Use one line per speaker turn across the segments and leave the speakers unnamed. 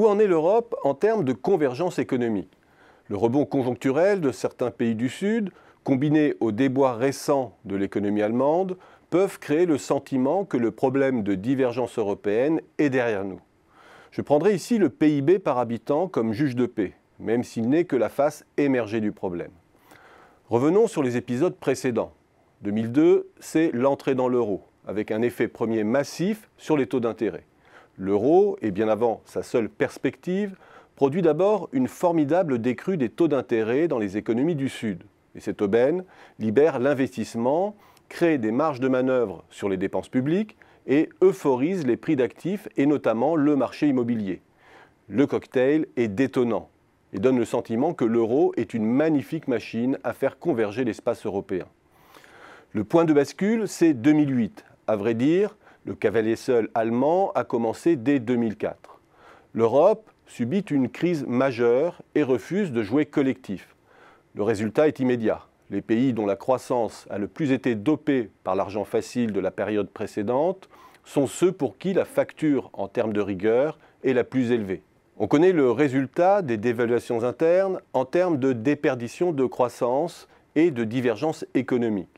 Où en est l'Europe en termes de convergence économique Le rebond conjoncturel de certains pays du Sud, combiné aux débois récents de l'économie allemande, peuvent créer le sentiment que le problème de divergence européenne est derrière nous. Je prendrai ici le PIB par habitant comme juge de paix, même s'il n'est que la face émergée du problème. Revenons sur les épisodes précédents. 2002, c'est l'entrée dans l'euro, avec un effet premier massif sur les taux d'intérêt. L'euro, et bien avant sa seule perspective, produit d'abord une formidable décrue des taux d'intérêt dans les économies du Sud. Et cette aubaine libère l'investissement, crée des marges de manœuvre sur les dépenses publiques et euphorise les prix d'actifs et notamment le marché immobilier. Le cocktail est détonnant et donne le sentiment que l'euro est une magnifique machine à faire converger l'espace européen. Le point de bascule, c'est 2008. À vrai dire, le cavalier seul allemand a commencé dès 2004. L'Europe subit une crise majeure et refuse de jouer collectif. Le résultat est immédiat. Les pays dont la croissance a le plus été dopée par l'argent facile de la période précédente sont ceux pour qui la facture en termes de rigueur est la plus élevée. On connaît le résultat des dévaluations internes en termes de déperdition de croissance et de divergence économique.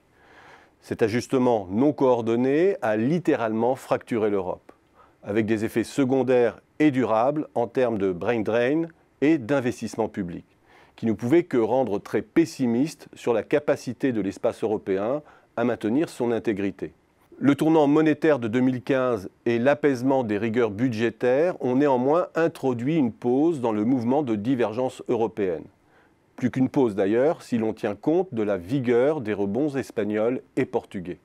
Cet ajustement non coordonné a littéralement fracturé l'Europe, avec des effets secondaires et durables en termes de brain drain et d'investissement public, qui ne pouvaient que rendre très pessimistes sur la capacité de l'espace européen à maintenir son intégrité. Le tournant monétaire de 2015 et l'apaisement des rigueurs budgétaires ont néanmoins introduit une pause dans le mouvement de divergence européenne. Plus qu'une pause d'ailleurs, si l'on tient compte de la vigueur des rebonds espagnols et portugais.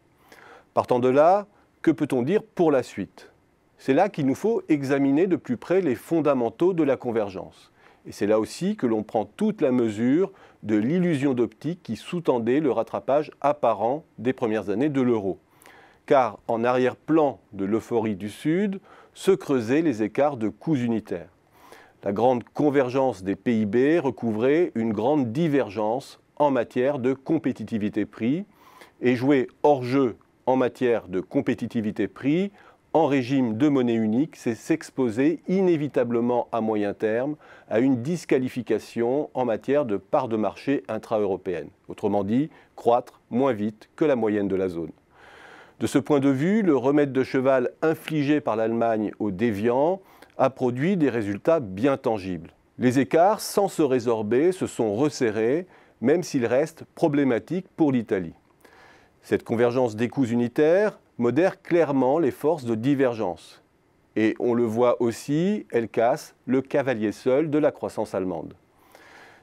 Partant de là, que peut-on dire pour la suite C'est là qu'il nous faut examiner de plus près les fondamentaux de la convergence. Et c'est là aussi que l'on prend toute la mesure de l'illusion d'optique qui sous-tendait le rattrapage apparent des premières années de l'euro. Car en arrière-plan de l'euphorie du Sud se creusaient les écarts de coûts unitaires la grande convergence des PIB recouvrait une grande divergence en matière de compétitivité prix et jouer hors jeu en matière de compétitivité prix en régime de monnaie unique, c'est s'exposer inévitablement à moyen terme à une disqualification en matière de part de marché intra-européenne. Autrement dit, croître moins vite que la moyenne de la zone. De ce point de vue, le remède de cheval infligé par l'Allemagne aux déviants a produit des résultats bien tangibles. Les écarts, sans se résorber, se sont resserrés, même s'ils restent problématiques pour l'Italie. Cette convergence des coûts unitaires modère clairement les forces de divergence. Et on le voit aussi, elle casse le cavalier seul de la croissance allemande.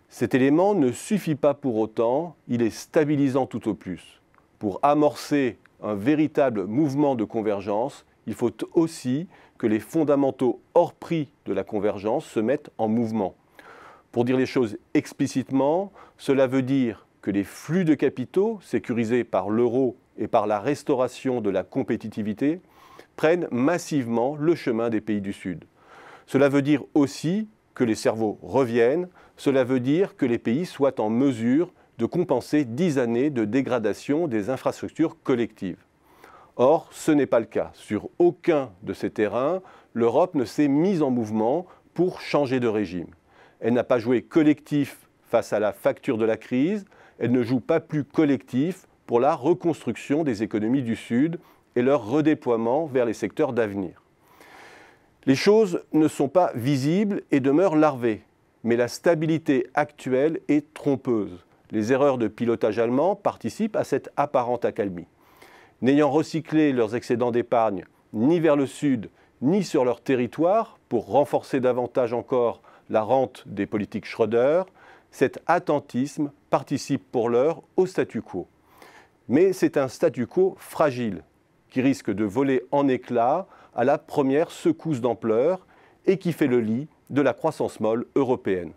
Cet élément ne suffit pas pour autant, il est stabilisant tout au plus. Pour amorcer un véritable mouvement de convergence, il faut aussi que les fondamentaux hors prix de la convergence se mettent en mouvement. Pour dire les choses explicitement, cela veut dire que les flux de capitaux sécurisés par l'euro et par la restauration de la compétitivité prennent massivement le chemin des pays du Sud. Cela veut dire aussi que les cerveaux reviennent, cela veut dire que les pays soient en mesure de compenser dix années de dégradation des infrastructures collectives. Or, ce n'est pas le cas. Sur aucun de ces terrains, l'Europe ne s'est mise en mouvement pour changer de régime. Elle n'a pas joué collectif face à la facture de la crise, elle ne joue pas plus collectif pour la reconstruction des économies du Sud et leur redéploiement vers les secteurs d'avenir. Les choses ne sont pas visibles et demeurent larvées, mais la stabilité actuelle est trompeuse. Les erreurs de pilotage allemand participent à cette apparente accalmie n'ayant recyclé leurs excédents d'épargne ni vers le sud, ni sur leur territoire, pour renforcer davantage encore la rente des politiques Schröder, cet attentisme participe pour l'heure au statu quo. Mais c'est un statu quo fragile, qui risque de voler en éclats à la première secousse d'ampleur et qui fait le lit de la croissance molle européenne.